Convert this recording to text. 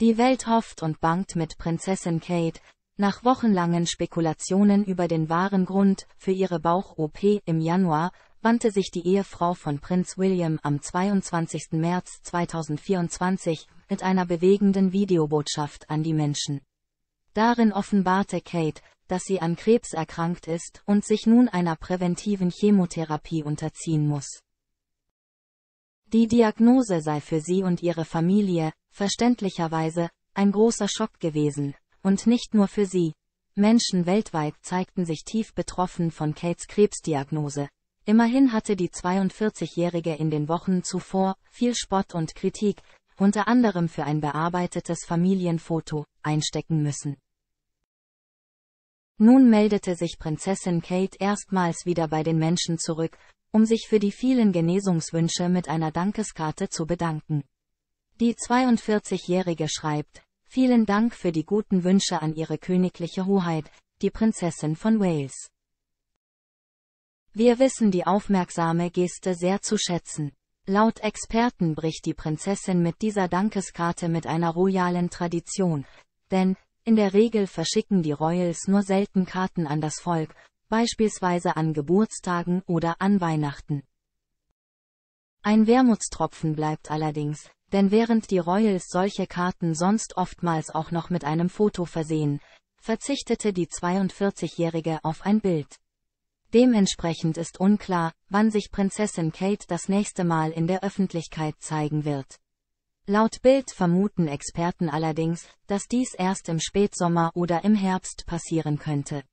Die Welt hofft und bangt mit Prinzessin Kate, nach wochenlangen Spekulationen über den wahren Grund für ihre Bauch-OP im Januar wandte sich die Ehefrau von Prinz William am 22. März 2024 mit einer bewegenden Videobotschaft an die Menschen. Darin offenbarte Kate, dass sie an Krebs erkrankt ist und sich nun einer präventiven Chemotherapie unterziehen muss. Die Diagnose sei für sie und ihre Familie verständlicherweise, ein großer Schock gewesen, und nicht nur für sie. Menschen weltweit zeigten sich tief betroffen von Kates Krebsdiagnose. Immerhin hatte die 42-Jährige in den Wochen zuvor viel Spott und Kritik, unter anderem für ein bearbeitetes Familienfoto, einstecken müssen. Nun meldete sich Prinzessin Kate erstmals wieder bei den Menschen zurück, um sich für die vielen Genesungswünsche mit einer Dankeskarte zu bedanken. Die 42-Jährige schreibt, vielen Dank für die guten Wünsche an Ihre königliche Hoheit, die Prinzessin von Wales. Wir wissen die aufmerksame Geste sehr zu schätzen. Laut Experten bricht die Prinzessin mit dieser Dankeskarte mit einer royalen Tradition, denn, in der Regel verschicken die Royals nur selten Karten an das Volk, beispielsweise an Geburtstagen oder an Weihnachten. Ein Wermutstropfen bleibt allerdings, denn während die Royals solche Karten sonst oftmals auch noch mit einem Foto versehen, verzichtete die 42-Jährige auf ein Bild. Dementsprechend ist unklar, wann sich Prinzessin Kate das nächste Mal in der Öffentlichkeit zeigen wird. Laut Bild vermuten Experten allerdings, dass dies erst im Spätsommer oder im Herbst passieren könnte.